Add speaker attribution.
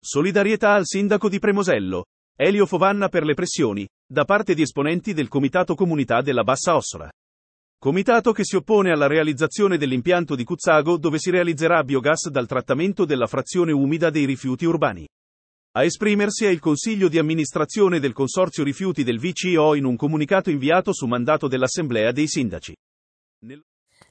Speaker 1: Solidarietà al sindaco di Premosello, Elio Fovanna per le pressioni, da parte di esponenti del Comitato Comunità della Bassa Ossola. Comitato che si oppone alla realizzazione dell'impianto di Cuzzago dove si realizzerà biogas dal trattamento della frazione umida dei rifiuti urbani. A esprimersi è il Consiglio di amministrazione del Consorzio Rifiuti del VCO in un comunicato inviato su mandato dell'Assemblea dei Sindaci.